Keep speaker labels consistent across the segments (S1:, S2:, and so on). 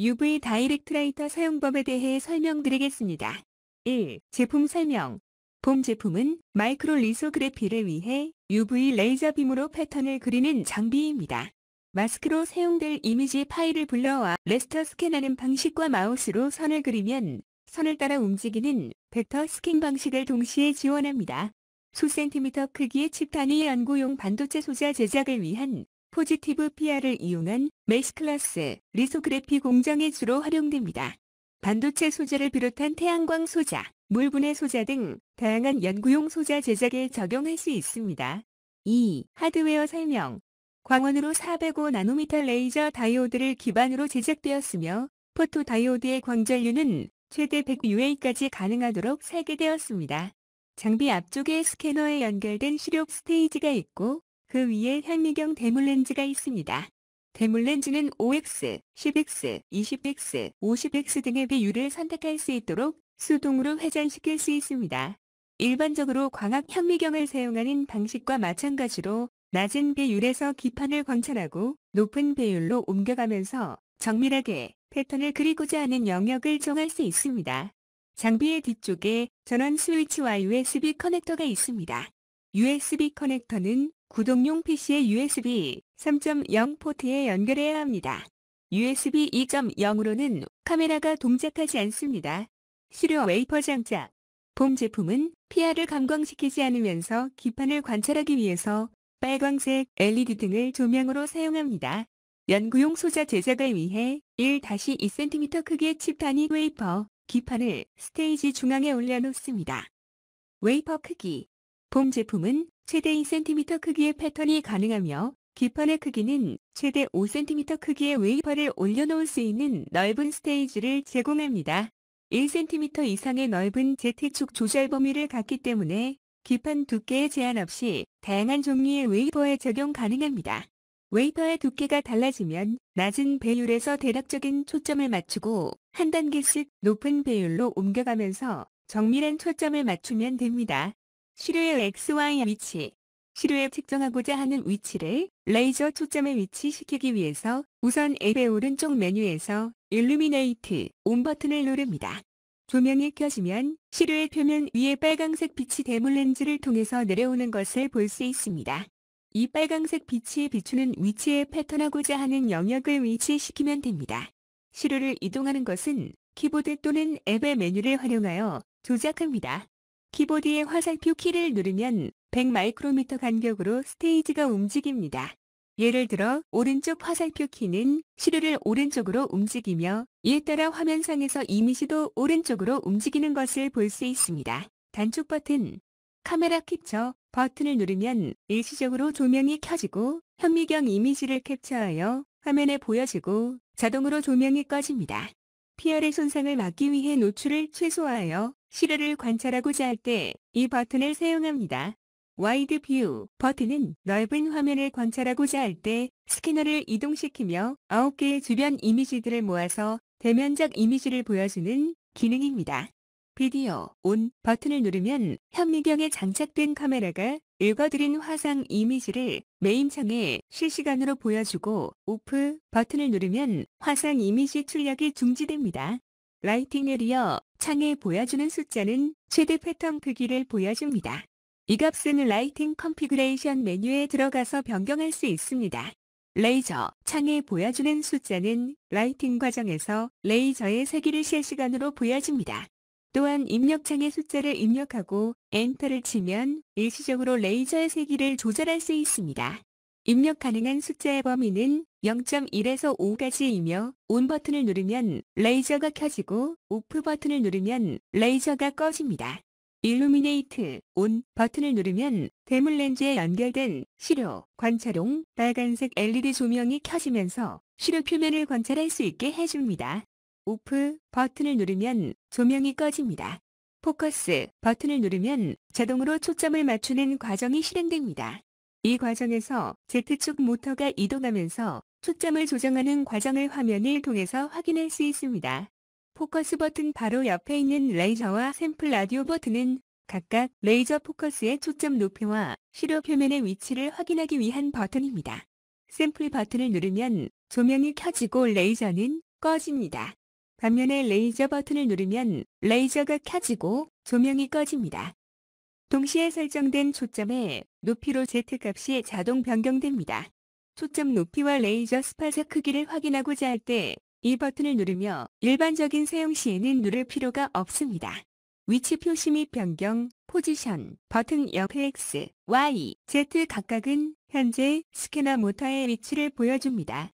S1: UV 다이렉트 라이터 사용법에 대해 설명드리겠습니다. 1. 제품 설명 봄 제품은 마이크로 리소그래피를 위해 UV 레이저 빔으로 패턴을 그리는 장비입니다. 마스크로 사용될 이미지 파일을 불러와 레스터 스캔하는 방식과 마우스로 선을 그리면 선을 따라 움직이는 벡터 스킨 방식을 동시에 지원합니다. 수센티미터 크기의 칩 단위 연구용 반도체 소자 제작을 위한 포지티브 PR을 이용한 매스클라스 리소그래피 공정에 주로 활용됩니다. 반도체 소재를 비롯한 태양광 소자, 물분해 소자 등 다양한 연구용 소자 제작에 적용할 수 있습니다. 2. 하드웨어 설명 광원으로 405나노미터 레이저 다이오드를 기반으로 제작되었으며 포토 다이오드의 광전류는 최대 100UA까지 가능하도록 설계되었습니다. 장비 앞쪽에 스캐너에 연결된 시력 스테이지가 있고 그 위에 현미경 대물렌즈가 있습니다. 대물렌즈는 5X, 10X, 20X, 50X 등의 비율을 선택할 수 있도록 수동으로 회전시킬 수 있습니다. 일반적으로 광학 현미경을 사용하는 방식과 마찬가지로 낮은 비율에서 기판을 관찰하고 높은 비율로 옮겨가면서 정밀하게 패턴을 그리고자 하는 영역을 정할 수 있습니다. 장비의 뒤쪽에 전원 스위치와 USB 커넥터가 있습니다. USB 커넥터는 구동용 PC의 USB 3.0 포트에 연결해야 합니다. USB 2.0으로는 카메라가 동작하지 않습니다. 시료 웨이퍼 장착 봄 제품은 PR을 감광시키지 않으면서 기판을 관찰하기 위해서 빨강색 LED 등을 조명으로 사용합니다. 연구용 소자 제작을 위해 1-2cm 크기의 칩탄이 웨이퍼, 기판을 스테이지 중앙에 올려놓습니다. 웨이퍼 크기 봄 제품은 최대 2cm 크기의 패턴이 가능하며 기판의 크기는 최대 5cm 크기의 웨이퍼를 올려놓을 수 있는 넓은 스테이지를 제공합니다. 1cm 이상의 넓은 재택축 조절 범위를 갖기 때문에 기판 두께에 제한 없이 다양한 종류의 웨이퍼에 적용 가능합니다. 웨이퍼의 두께가 달라지면 낮은 배율에서 대략적인 초점을 맞추고 한 단계씩 높은 배율로 옮겨가면서 정밀한 초점을 맞추면 됩니다. 시료의 XY 위치 시료에 측정하고자 하는 위치를 레이저 초점에 위치시키기 위해서 우선 앱의 오른쪽 메뉴에서 일루미네이트 온 버튼을 누릅니다. 조명이 켜지면 시료의 표면 위에 빨강색 빛이 대물렌즈를 통해서 내려오는 것을 볼 수 있습니다. 이 빨강색 빛이 비추는 위치에 패턴하고자 하는 영역을 위치시키면 됩니다. 시료를 이동하는 것은 키보드 또는 앱의 메뉴를 활용하여 조작합니다. 키보드의 화살표 키를 누르면 100마이크로미터 간격으로 스테이지가 움직입니다. 예를 들어 오른쪽 화살표 키는 시료를 오른쪽으로 움직이며 이에 따라 화면상에서 이미지도 오른쪽으로 움직이는 것을 볼 수 있습니다. 단축 버튼, 카메라 캡처 버튼을 누르면 일시적으로 조명이 켜지고 현미경 이미지를 캡처하여 화면에 보여지고 자동으로 조명이 꺼집니다. PR의 손상을 막기 위해 노출을 최소화하여 시료를 관찰하고자 할 때 이 버튼을 사용합니다. 와이드 뷰 버튼은 넓은 화면을 관찰하고자 할 때 스캐너를 이동시키며 9개의 주변 이미지들을 모아서 대면적 이미지를 보여주는 기능입니다. 비디오 온 버튼을 누르면 현미경에 장착된 카메라가 읽어드린 화상 이미지를 메인창에 실시간으로 보여주고 오프 버튼을 누르면 화상 이미지 출력이 중지됩니다. 라이팅에 이어 창에 보여주는 숫자는 최대 패턴 크기를 보여줍니다. 이 값은 라이팅 컨피그레이션 메뉴에 들어가서 변경할 수 있습니다. 레이저 창에 보여주는 숫자는 라이팅 과정에서 레이저의 세기를 실시간으로 보여줍니다. 또한 입력창에 숫자를 입력하고 엔터를 치면 일시적으로 레이저의 세기를 조절할 수 있습니다. 입력 가능한 숫자의 범위는 0.1에서 5까지이며 온 버튼을 누르면 레이저가 켜지고 오프 버튼을 누르면 레이저가 꺼집니다. 일루미네이트 온 버튼을 누르면 대물 렌즈에 연결된 시료, 관찰용, 빨간색 LED 조명이 켜지면서 시료 표면을 관찰할 수 있게 해줍니다. 오프 버튼을 누르면 조명이 꺼집니다. 포커스 버튼을 누르면 자동으로 초점을 맞추는 과정이 실행됩니다. 이 과정에서 Z축 모터가 이동하면서 초점을 조정하는 과정을 화면을 통해서 확인할 수 있습니다. 포커스 버튼 바로 옆에 있는 레이저와 샘플 라디오 버튼은 각각 레이저 포커스의 초점 높이와 시료 표면의 위치를 확인하기 위한 버튼입니다. 샘플 버튼을 누르면 조명이 켜지고 레이저는 꺼집니다. 반면에 레이저 버튼을 누르면 레이저가 켜지고 조명이 꺼집니다. 동시에 설정된 초점의 높이로 Z값이 자동 변경됩니다. 초점 높이와 레이저 스파자 크기를 확인하고자 할 때 이 버튼을 누르며 일반적인 사용 시에는 누를 필요가 없습니다. 위치 표시 및 변경, 포지션, 버튼 옆에 X, Y, Z 각각은 현재 스캐너 모터의 위치를 보여줍니다.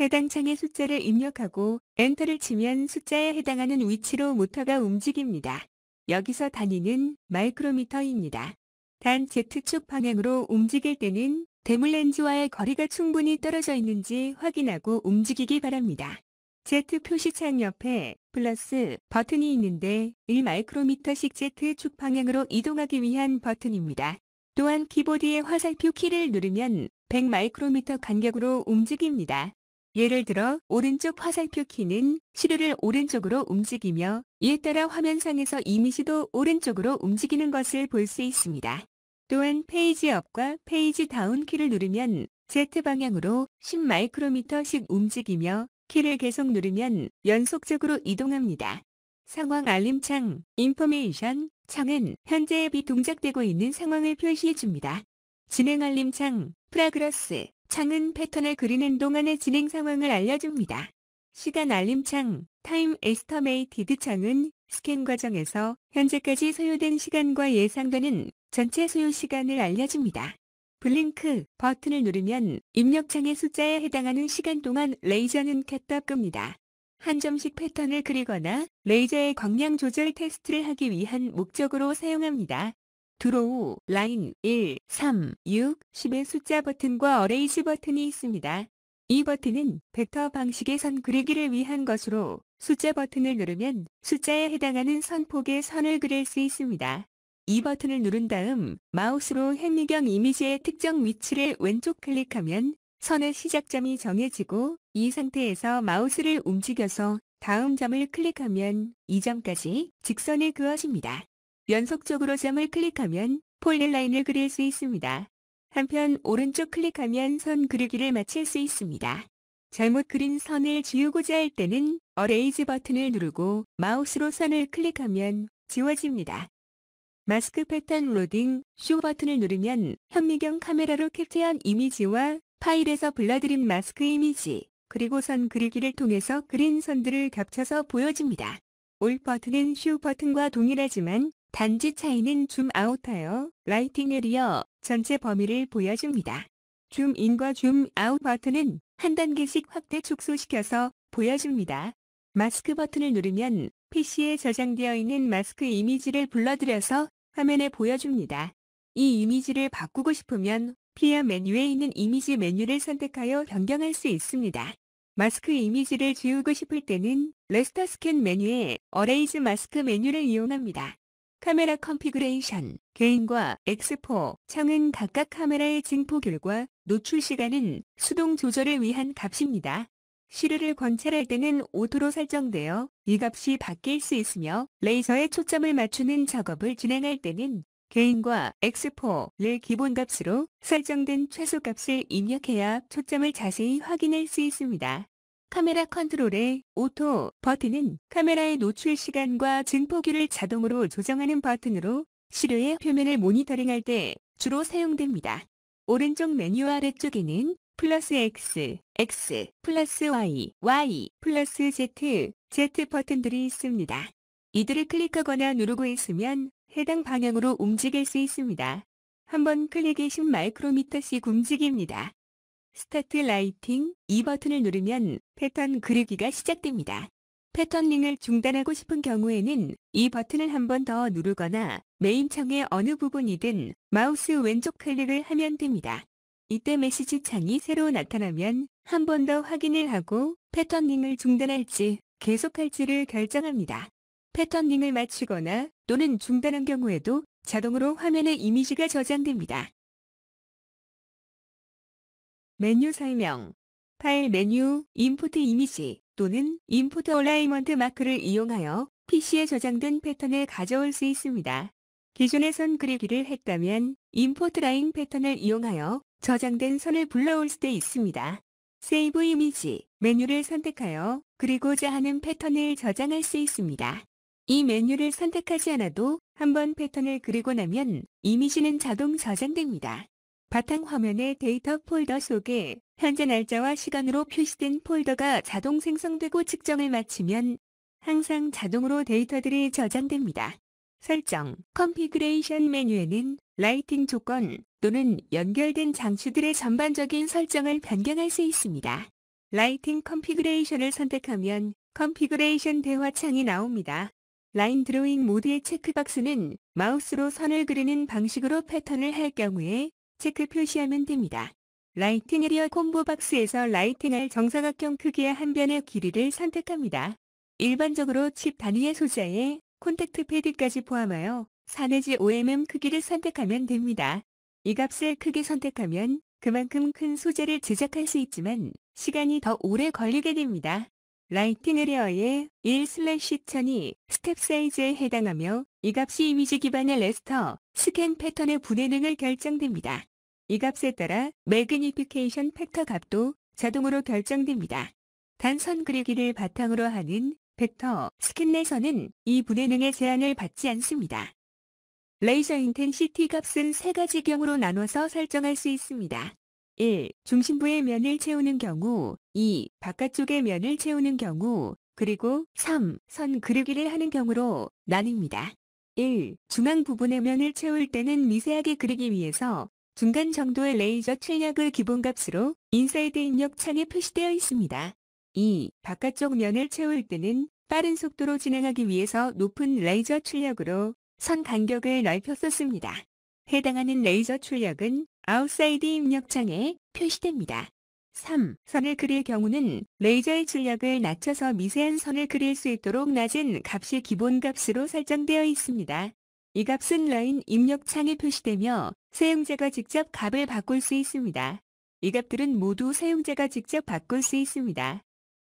S1: 해당 창에 숫자를 입력하고 엔터를 치면 숫자에 해당하는 위치로 모터가 움직입니다. 여기서 단위는 마이크로미터입니다. 단 Z축 방향으로 움직일 때는 대물렌즈와의 거리가 충분히 떨어져 있는지 확인하고 움직이기 바랍니다. Z 표시창 옆에 플러스 버튼이 있는데 1마이크로미터씩 Z축 방향으로 이동하기 위한 버튼입니다. 또한 키보드의 화살표 키를 누르면 100마이크로미터 간격으로 움직입니다. 예를 들어 오른쪽 화살표 키는 시류를 오른쪽으로 움직이며 이에 따라 화면상에서 이미지도 오른쪽으로 움직이는 것을 볼 수 있습니다. 또한 페이지 업과 페이지 다운 키를 누르면 Z방향으로 10마이크로미터씩 움직이며 키를 계속 누르면 연속적으로 이동합니다. 상황 알림창, 인포메이션 창은 현재 비 동작되고 있는 상황을 표시해줍니다. 진행 알림창, 프라그러스, 창은 패턴을 그리는 동안의 진행 상황을 알려줍니다. 시간 알림 창, 타임 에스터메이티드 창은 스캔 과정에서 현재까지 소요된 시간과 예상되는 전체 소요 시간을 알려줍니다. 블링크 버튼을 누르면 입력창의 숫자에 해당하는 시간 동안 레이저는 켰다 끕니다. 한 점씩 패턴을 그리거나 레이저의 광량 조절 테스트를 하기 위한 목적으로 사용합니다. 드로우 라인 1, 3, 6, 10의 숫자 버튼과 어레이시 버튼이 있습니다. 이 버튼은 벡터 방식의 선 그리기를 위한 것으로 숫자 버튼을 누르면 숫자에 해당하는 선폭의 선을 그릴 수 있습니다. 이 버튼을 누른 다음 마우스로 현미경 이미지의 특정 위치를 왼쪽 클릭하면 선의 시작점이 정해지고 이 상태에서 마우스를 움직여서 다음 점을 클릭하면 이 점까지 직선을 그어집니다. 연속적으로 점을 클릭하면 폴릴 라인을 그릴 수 있습니다. 한편 오른쪽 클릭하면 선 그리기를 마칠 수 있습니다. 잘못 그린 선을 지우고자 할 때는 어레이즈 버튼을 누르고 마우스로 선을 클릭하면 지워집니다. 마스크 패턴 로딩 쇼 버튼을 누르면 현미경 카메라로 캡처한 이미지와 파일에서 불러들인 마스크 이미지 그리고 선 그리기를 통해서 그린 선들을 겹쳐서 보여집니다. 올 버튼은 쇼 버튼과 동일하지만 단지 차이는 줌 아웃하여 라이팅에 리어 전체 범위를 보여줍니다. 줌 인과 줌 아웃 버튼은 한 단계씩 확대 축소시켜서 보여줍니다. 마스크 버튼을 누르면 PC에 저장되어 있는 마스크 이미지를 불러들여서 화면에 보여줍니다. 이 이미지를 바꾸고 싶으면 피아 메뉴에 있는 이미지 메뉴를 선택하여 변경할 수 있습니다. 마스크 이미지를 지우고 싶을 때는 레스터 스캔 메뉴에 어레이즈 마스크 메뉴를 이용합니다. 카메라 컨피그레이션, 개인과 X4, 포 창은 각각 카메라의 증폭율과 노출 시간은 수동 조절을 위한 값입니다. 시류를 관찰할 때는 오토로 설정되어 이 값이 바뀔 수 있으며 레이저에 초점을 맞추는 작업을 진행할 때는 개인과 x 4를 기본값으로 설정된 최소값을 입력해야 초점을 자세히 확인할 수 있습니다. 카메라 컨트롤의 오토 버튼은 카메라의 노출 시간과 증폭율을 자동으로 조정하는 버튼으로 시료의 표면을 모니터링할 때 주로 사용됩니다. 오른쪽 메뉴 아래쪽에는 플러스 X, X, 플러스 Y, Y, 플러스 Z, Z 버튼들이 있습니다. 이들을 클릭하거나 누르고 있으면 해당 방향으로 움직일 수 있습니다. 한번 클릭에 10마이크로미터씩 움직입니다. 스타트 라이팅 이 버튼을 누르면 패턴 그리기가 시작됩니다. 패턴링을 중단하고 싶은 경우에는 이 버튼을 한 번 더 누르거나 메인 창의 어느 부분이든 마우스 왼쪽 클릭을 하면 됩니다. 이때 메시지 창이 새로 나타나면 한 번 더 확인을 하고 패턴링을 중단할지 계속할지를 결정합니다. 패턴링을 마치거나 또는 중단한 경우에도 자동으로 화면에 이미지가 저장됩니다. 메뉴 설명 파일 메뉴 임포트 이미지 또는 임포트 얼라이먼트 마크를 이용하여 PC에 저장된 패턴을 가져올 수 있습니다. 기존의 선 그리기를 했다면 임포트 라인 패턴을 이용하여 저장된 선을 불러올 수도 있습니다. 세이브 이미지 메뉴를 선택하여 그리고자 하는 패턴을 저장할 수 있습니다. 이 메뉴를 선택하지 않아도 한번 패턴을 그리고 나면 이미지는 자동 저장됩니다. 바탕 화면의 데이터 폴더 속에 현재 날짜와 시간으로 표시된 폴더가 자동 생성되고 측정을 마치면 항상 자동으로 데이터들이 저장됩니다. 설정, 컨피그레이션 메뉴에는 라이팅 조건 또는 연결된 장치들의 전반적인 설정을 변경할 수 있습니다. 라이팅 컨피그레이션을 선택하면 컨피그레이션 대화창이 나옵니다. 라인 드로잉 모드의 체크박스는 마우스로 선을 그리는 방식으로 패턴을 할 경우에 체크 표시하면 됩니다. 라이트 내리어 콤보 박스에서 라이팅날 정사각형 크기의 한 변의 길이를 선택합니다. 일반적으로 칩 단위의 소자에 콘택트 패드까지 포함하여 4 내지 5mm 크기를 선택하면 됩니다. 이 값을 크게 선택하면 그만큼 큰 소재를 제작할 수 있지만 시간이 더 오래 걸리게 됩니다. 라이팅 에리어의 1-1000이 슬래시 스텝 사이즈에 해당하며 이 값이 이미지 기반의 레스터, 스캔 패턴의 분해 등을 결정됩니다. 이 값에 따라 매그니피케이션 팩터 값도 자동으로 결정됩니다. 단선 그리기를 바탕으로 하는 벡터 스킨에서는 이 분해능의 제한을 받지 않습니다. 레이저 인텐시티 값은 세 가지 경우로 나눠서 설정할 수 있습니다. 1. 중심부의 면을 채우는 경우 2. 바깥쪽의 면을 채우는 경우 그리고 3. 선 그리기를 하는 경우로 나뉩니다. 1. 중앙 부분의 면을 채울 때는 미세하게 그리기 위해서 중간 정도의 레이저 출력을 기본값으로 인사이드 입력 창에 표시되어 있습니다. 2. 바깥쪽 면을 채울 때는 빠른 속도로 진행하기 위해서 높은 레이저 출력으로 선 간격을 넓혔었습니다. 해당하는 레이저 출력은 아웃사이드 입력창에 표시됩니다. 3. 선을 그릴 경우는 레이저의 출력을 낮춰서 미세한 선을 그릴 수 있도록 낮은 값이 기본값으로 설정되어 있습니다. 이 값은 라인 입력창에 표시되며 사용자가 직접 값을 바꿀 수 있습니다. 이 값들은 모두 사용자가 직접 바꿀 수 있습니다.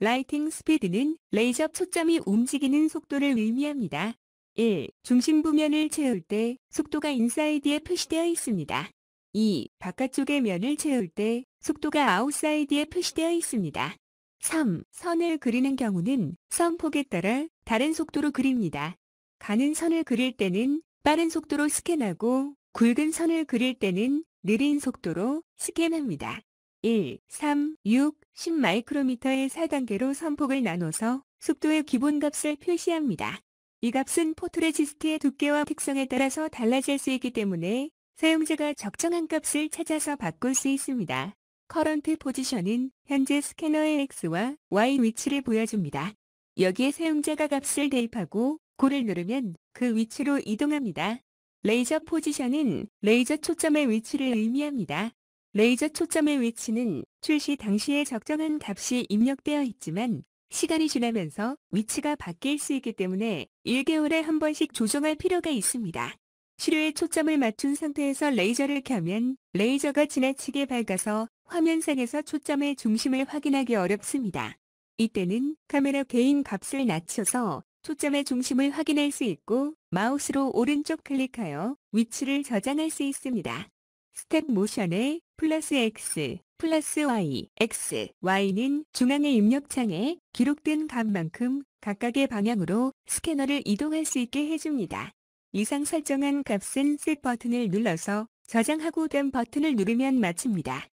S1: 라이팅 스피드는 레이저 초점이 움직이는 속도를 의미합니다. 1. 중심부 면을 채울 때 속도가 인사이드에 표시되어 있습니다. 2. 바깥쪽의 면을 채울 때 속도가 아웃사이드에 표시되어 있습니다. 3. 선을 그리는 경우는 선 폭에 따라 다른 속도로 그립니다. 가는 선을 그릴 때는 빠른 속도로 스캔하고 굵은 선을 그릴 때는 느린 속도로 스캔합니다. 1, 3, 6, 10마이크로미터의 4단계로 선폭을 나눠서 속도의 기본값을 표시합니다. 이 값은 포트레지스트의 두께와 특성에 따라서 달라질 수 있기 때문에 사용자가 적정한 값을 찾아서 바꿀 수 있습니다. 커런트 포지션은 현재 스캐너의 X와 Y 위치를 보여줍니다. 여기에 사용자가 값을 대입하고 고를 누르면 그 위치로 이동합니다. 레이저 포지션은 레이저 초점의 위치를 의미합니다. 레이저 초점의 위치는 출시 당시에 적정한 값이 입력되어 있지만 시간이 지나면서 위치가 바뀔 수 있기 때문에 1개월에 한 번씩 조정할 필요가 있습니다. 시료에 초점을 맞춘 상태에서 레이저를 켜면 레이저가 지나치게 밝아서 화면상에서 초점의 중심을 확인하기 어렵습니다. 이때는 카메라 개인 값을 낮춰서 초점의 중심을 확인할 수 있고 마우스로 오른쪽 클릭하여 위치를 저장할 수 있습니다. 스텝 모션의 플러스 X, 플러스 Y, X, Y는 중앙의 입력창에 기록된 값만큼 각각의 방향으로 스캐너를 이동할 수 있게 해줍니다. 이상 설정한 값은 셋 버튼을 눌러서 저장하고 된 버튼을 누르면 마칩니다.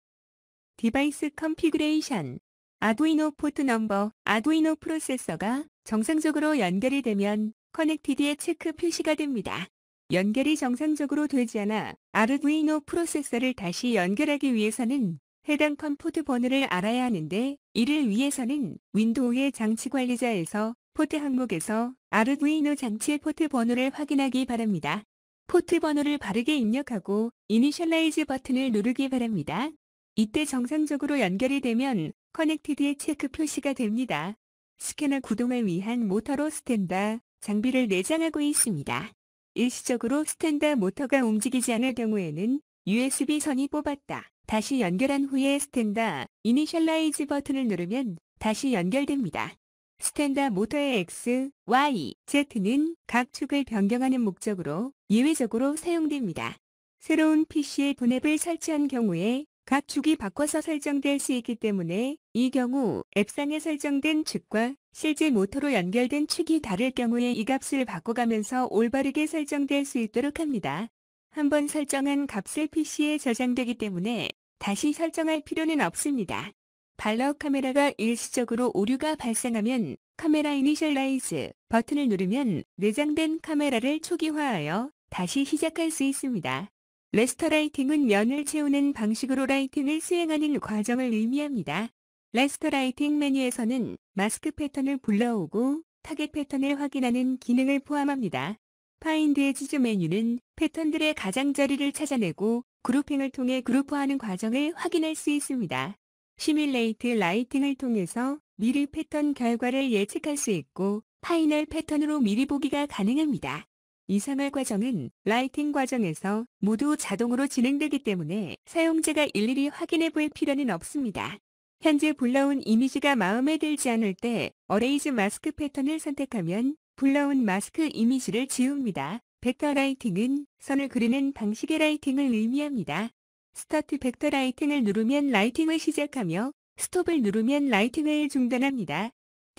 S1: 디바이스 컨피그레이션 아두이노 포트 넘버, 아두이노 프로세서가 정상적으로 연결이 되면 커넥티드의 체크 표시가 됩니다. 연결이 정상적으로 되지 않아 아두이노 프로세서를 다시 연결하기 위해서는 해당 컴포트 번호를 알아야 하는데 이를 위해서는 윈도우의 장치 관리자에서 포트 항목에서 아두이노 장치의 포트 번호를 확인하기 바랍니다. 포트 번호를 바르게 입력하고 이니셜라이즈 버튼을 누르기 바랍니다. 이때 정상적으로 연결이 되면 커넥티드의 체크 표시가 됩니다. 스캐너 구동을 위한 모터로 스탠다 장비를 내장하고 있습니다. 일시적으로 스탠다 모터가 움직이지 않을 경우에는 USB 선이 뽑았다. 다시 연결한 후에 스탠다 이니셜라이즈 버튼을 누르면 다시 연결됩니다. 스탠다 모터의 X, Y, Z는 각 축을 변경하는 목적으로 예외적으로 사용됩니다. 새로운 PC에 본앱을 설치한 경우에 각 축이 바꿔서 설정될 수 있기 때문에 이 경우 앱상에 설정된 축과 실제 모터로 연결된 축이 다를 경우에 이 값을 바꿔가면서 올바르게 설정될 수 있도록 합니다. 한번 설정한 값을 PC에 저장되기 때문에 다시 설정할 필요는 없습니다. 발러 카메라가 일시적으로 오류가 발생하면 카메라 이니셜라이즈 버튼을 누르면 내장된 카메라를 초기화하여 다시 시작할 수 있습니다. 레스터라이팅은 면을 채우는 방식으로 라이팅을 수행하는 과정을 의미합니다. 레스터라이팅 메뉴에서는 마스크 패턴을 불러오고 타겟 패턴을 확인하는 기능을 포함합니다. 파인드의 지주 메뉴는 패턴들의 가장자리를 찾아내고 그룹핑을 통해 그룹화하는 과정을 확인할 수 있습니다. 시뮬레이트 라이팅을 통해서 미리 패턴 결과를 예측할 수 있고 파이널 패턴으로 미리 보기가 가능합니다. 이상할 과정은 라이팅 과정에서 모두 자동으로 진행되기 때문에 사용자가 일일이 확인해 볼 필요는 없습니다. 현재 불러온 이미지가 마음에 들지 않을 때 어레이즈 마스크 패턴을 선택하면 불러온 마스크 이미지를 지웁니다. 벡터 라이팅은 선을 그리는 방식의 라이팅을 의미합니다. 스타트 벡터 라이팅을 누르면 라이팅을 시작하며 스톱을 누르면 라이팅을 중단합니다.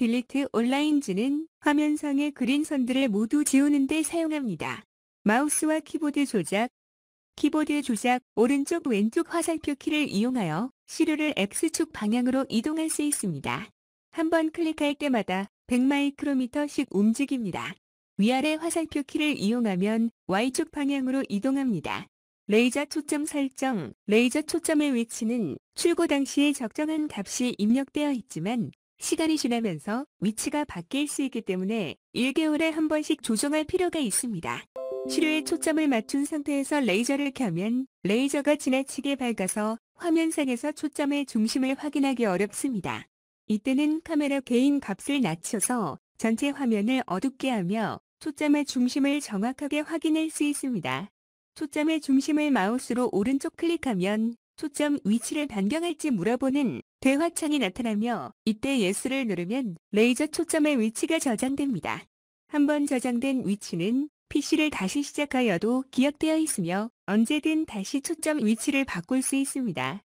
S1: 딜리트 온라인즈는 화면상의 그린선들을 모두 지우는 데 사용합니다. 마우스와 키보드 조작, 키보드 조작, 오른쪽 왼쪽 화살표 키를 이용하여 시료를 X축 방향으로 이동할 수 있습니다. 한번 클릭할 때마다 100마이크로미터씩 움직입니다. 위아래 화살표 키를 이용하면 Y축 방향으로 이동합니다. 레이저 초점 설정, 레이저 초점의 위치는 출고 당시에 적정한 값이 입력되어 있지만 시간이 지나면서 위치가 바뀔 수 있기 때문에 1개월에 한 번씩 조정할 필요가 있습니다. 치료에 초점을 맞춘 상태에서 레이저를 켜면 레이저가 지나치게 밝아서 화면상에서 초점의 중심을 확인하기 어렵습니다. 이때는 카메라 개인 값을 낮춰서 전체 화면을 어둡게 하며 초점의 중심을 정확하게 확인할 수 있습니다. 초점의 중심을 마우스로 오른쪽 클릭하면 초점 위치를 변경할지 물어보는 대화창이 나타나며 이때 예스를 누르면 레이저 초점의 위치가 저장됩니다. 한번 저장된 위치는 PC를 다시 시작하여도 기억되어 있으며 언제든 다시 초점 위치를 바꿀 수 있습니다.